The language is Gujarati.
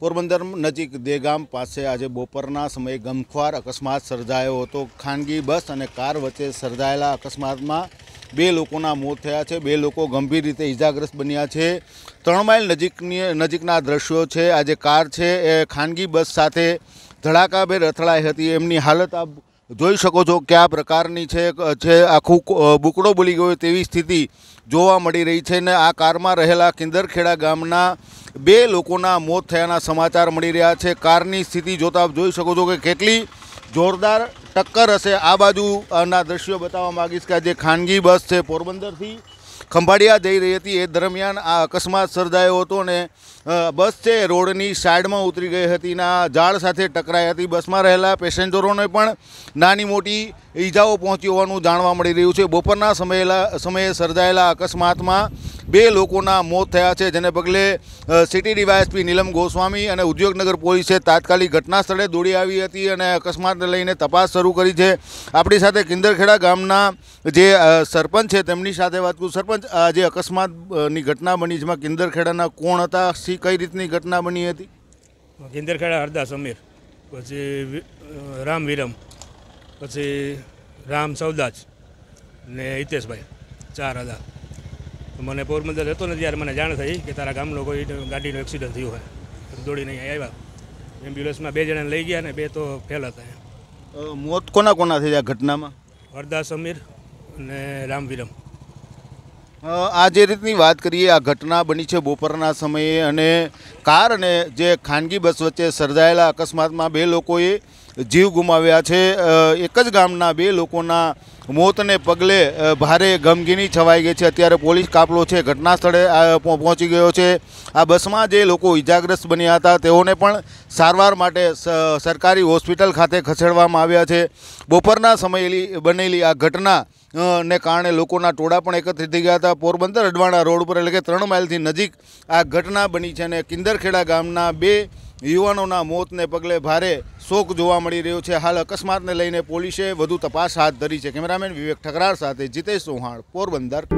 પોરબંદર નજીક દેગામ પાસે આજે બપોરના સમયે ગમખ્વાર અકસ્માત સર્જાયો હતો ખાનગી બસ અને કાર વચ્ચે સર્જાયેલા અકસ્માતમાં બે લોકોના મોત થયા છે બે લોકો ગંભીર રીતે ઇજાગ્રસ્ત બન્યા છે ત્રણ માઇલ નજીકની નજીકના દ્રશ્યો છે આજે કાર છે એ ખાનગી બસ સાથે ધડાકાભેર અથડાઈ હતી એમની હાલત આ જોઈ શકો છો કયા પ્રકારની છે જે આખું બુકડો બોલી ગયો તેવી સ્થિતિ જોવા મળી રહી છે ને આ કારમાં રહેલા કિંદરખેડા ગામના બે લોકોના મોત થયાના સમાચાર મળી રહ્યા છે કારની સ્થિતિ જોતા જોઈ શકો છો કે કેટલી જોરદાર ટક્કર હશે આ બાજુના દ્રશ્યો બતાવવા માગીશ કે આ જે ખાનગી બસ છે પોરબંદરથી ખંભાળિયા જઈ રહી હતી એ દરમિયાન આ અકસ્માત સર્જાયો હતો ને બસ છે રોડની સાઈડમાં ઉતરી ગઈ હતી ને ઝાડ સાથે ટકરાઈ હતી બસમાં રહેલા પેસેન્જરોને પણ નાની મોટી ઈજાઓ પહોંચી હોવાનું જાણવા મળી રહ્યું છે બપોરના સમયેલા સમયે સર્જાયેલા અકસ્માતમાં બે લોકોના મોત થયા છે જેને પગલે સિટી ડીવાયએસપી નીલમ ગોસ્વામી અને ઉદ્યોગનગર પોલીસે તાત્કાલિક ઘટના સ્થળે દોડી આવી હતી અને અકસ્માતને લઈને તપાસ શરૂ કરી છે આપણી સાથે કિંદરખેડા ગામના જે સરપંચ છે તેમની સાથે વાત કરું સરપંચ આ જે અકસ્માતની ઘટના બની જેમાં કિંદરખેડાના કોણ હતા સી કઈ રીતની ઘટના બની હતી કિંદરખેડા હરદાસ અમીર પછી રામ વિરમ પછી રામ સૌદાજ ને હિતેશભાઈ ચાર હજાર મને પોરબંદર હતો ને ત્યારે મને જાણ થઈ કે તારા ગામનો લોકો ગાડીનો એક્સિડન્ટ થયો હોય દોડીને અહીંયા આવ્યા એમ્બ્યુલન્સમાં બે જણા લઈ ગયા ને બે તો ફેલ હતા મોત કોના કોના થઈ આ ઘટનામાં હરદાસ સમીર અને રામવીરમ આ જે રીતની વાત કરીએ આ ઘટના બની છે બપોરના સમયે અને કાર અને જે ખાનગી બસ વચ્ચે સર્જાયેલા અકસ્માતમાં બે લોકોએ જીવ ગુમાવ્યા છે એક જ ગામના બે લોકોના મોતને પગલે ભારે ગમગીની છવાઈ ગઈ છે અત્યારે પોલીસ કાફલો છે ઘટના સ્થળે પહોંચી ગયો છે આ બસમાં જે લોકો ઇજાગ્રસ્ત બન્યા હતા તેઓને પણ સારવાર માટે સરકારી હોસ્પિટલ ખાતે ખસેડવામાં આવ્યા છે બપોરના સમયેલી બનેલી આ ઘટના ને કારણે લોકોના ટોળા પણ એકત્રિત થઈ ગયા હતા પોરબંદર અડવાણા રોડ ઉપર એટલે કે ત્રણ માઇલથી નજીક આ ઘટના બની છે અને કિંદરખેડા ગામના બે યુવાનોના મોતને પગલે ભારે શોક જોવા મળી રહ્યો છે હાલ અકસ્માતને લઈને પોલીસે વધુ તપાસ હાથ ધરી છે કેમેરામેન વિવેક ઠકરાર સાથે જીતેશ ચૌહાણ પોરબંદર